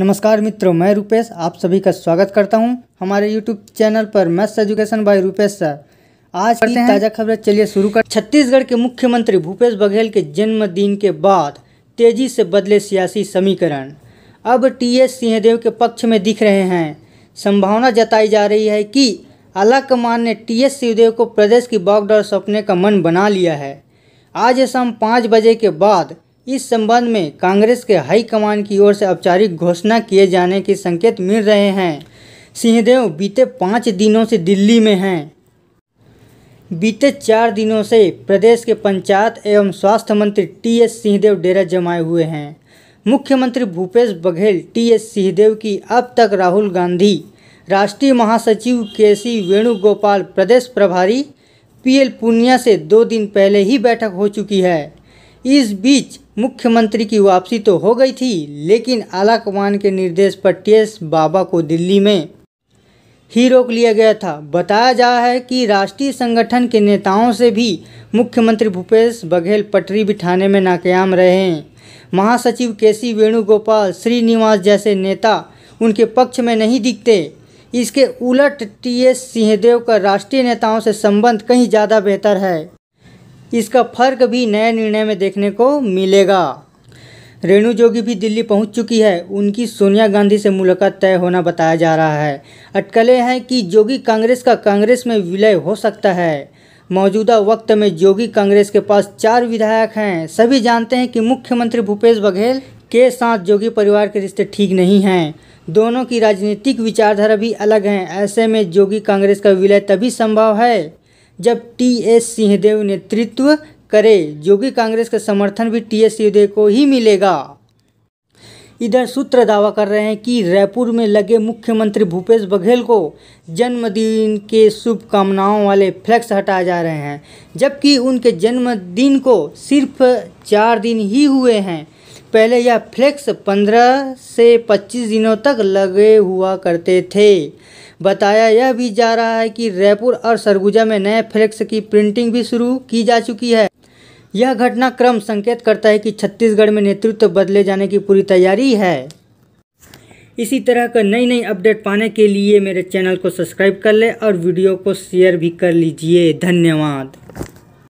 नमस्कार मित्रों मैं रुपेश आप सभी का स्वागत करता हूं हमारे यूट्यूब चैनल पर maths education by Rupesh sir आज की ताज़ा खबरें चलिए शुरू कर छत्तीसगढ़ के मुख्यमंत्री भूपेश बघेल के जन्मदिन के बाद तेजी से बदले सियासी समीकरण अब टी एस सिंहदेव के पक्ष में दिख रहे हैं संभावना जताई जा रही है कि आला कमान ने टी एस सिंहदेव को प्रदेश की बागडोर सौंपने का मन बना लिया है आज शाम पाँच बजे के बाद इस संबंध में कांग्रेस के हाईकमान की ओर से औपचारिक घोषणा किए जाने के संकेत मिल रहे हैं सिंहदेव बीते पाँच दिनों से दिल्ली में हैं बीते चार दिनों से प्रदेश के पंचायत एवं स्वास्थ्य मंत्री टी एस सिंहदेव डेरा जमाए हुए हैं मुख्यमंत्री भूपेश बघेल टी एस सिंहदेव की अब तक राहुल गांधी राष्ट्रीय महासचिव के सी वेणुगोपाल प्रदेश प्रभारी पीएल पुनिया से दो दिन पहले ही बैठक हो चुकी है इस बीच मुख्यमंत्री की वापसी तो हो गई थी लेकिन आला कमान के निर्देश पर टीएस बाबा को दिल्ली में ही रोक लिया गया था बताया जा रहा है कि राष्ट्रीय संगठन के नेताओं से भी मुख्यमंत्री भूपेश बघेल पटरी बिठाने में नाकाम रहे हैं महासचिव के सी वेणुगोपाल श्रीनिवास जैसे नेता उनके पक्ष में नहीं दिखते इसके उलट टीएस सिंहदेव का राष्ट्रीय नेताओं से संबंध कहीं ज़्यादा बेहतर है इसका फर्क भी नए निर्णय में देखने को मिलेगा रेणु जोगी भी दिल्ली पहुंच चुकी है उनकी सोनिया गांधी से मुलाकात तय होना बताया जा रहा है अटकलें हैं कि जोगी कांग्रेस का कांग्रेस में विलय हो सकता है मौजूदा वक्त में जोगी कांग्रेस के पास चार विधायक हैं सभी जानते हैं कि मुख्यमंत्री भूपेश बघेल के साथ जोगी परिवार के रिश्ते ठीक नहीं हैं दोनों की राजनीतिक विचारधारा भी अलग हैं ऐसे में जोगी कांग्रेस का विलय तभी संभव है जब टी एस सिंहदेव नेतृत्व करे जो कि कांग्रेस का समर्थन भी टी एस सिंहदेव को ही मिलेगा इधर सूत्र दावा कर रहे हैं कि रायपुर में लगे मुख्यमंत्री भूपेश बघेल को जन्मदिन के शुभकामनाओं वाले फ्लैक्स हटाए जा रहे हैं जबकि उनके जन्मदिन को सिर्फ चार दिन ही हुए हैं पहले यह फ्लैक्स पंद्रह से पच्चीस दिनों तक लगे हुआ करते थे बताया यह भी जा रहा है कि रायपुर और सरगुजा में नए फ्लैक्स की प्रिंटिंग भी शुरू की जा चुकी है यह घटनाक्रम संकेत करता है कि छत्तीसगढ़ में नेतृत्व बदले जाने की पूरी तैयारी है इसी तरह का नई नई अपडेट पाने के लिए मेरे चैनल को सब्सक्राइब कर ले और वीडियो को शेयर भी कर लीजिए धन्यवाद